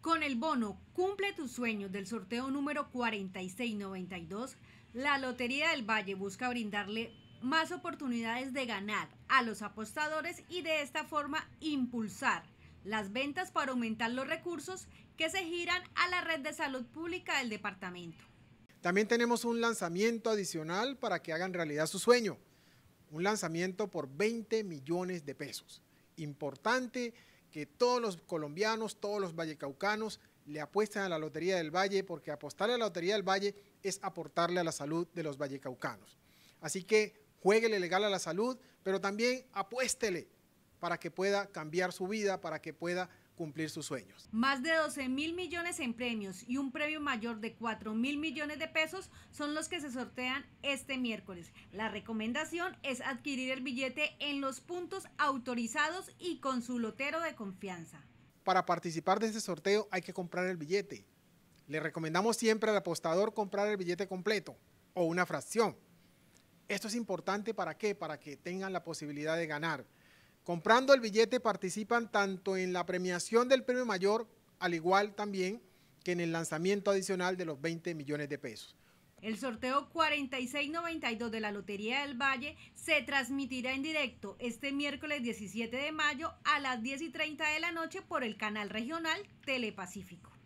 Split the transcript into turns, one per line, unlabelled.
Con el bono Cumple tus sueños del sorteo número 4692, la Lotería del Valle busca brindarle más oportunidades de ganar a los apostadores y de esta forma impulsar las ventas para aumentar los recursos que se giran a la red de salud pública del departamento.
También tenemos un lanzamiento adicional para que hagan realidad su sueño, un lanzamiento por 20 millones de pesos. Importante que todos los colombianos, todos los vallecaucanos le apuesten a la Lotería del Valle, porque apostarle a la Lotería del Valle es aportarle a la salud de los vallecaucanos. Así que jueguele legal a la salud, pero también apuéstele para que pueda cambiar su vida, para que pueda cumplir sus sueños.
Más de 12 mil millones en premios y un premio mayor de 4 mil millones de pesos son los que se sortean este miércoles. La recomendación es adquirir el billete en los puntos autorizados y con su lotero de confianza.
Para participar de este sorteo hay que comprar el billete. Le recomendamos siempre al apostador comprar el billete completo o una fracción. Esto es importante para qué? Para que tengan la posibilidad de ganar. Comprando el billete participan tanto en la premiación del premio mayor, al igual también que en el lanzamiento adicional de los 20 millones de pesos.
El sorteo 4692 de la Lotería del Valle se transmitirá en directo este miércoles 17 de mayo a las 10 y 30 de la noche por el canal regional Telepacífico.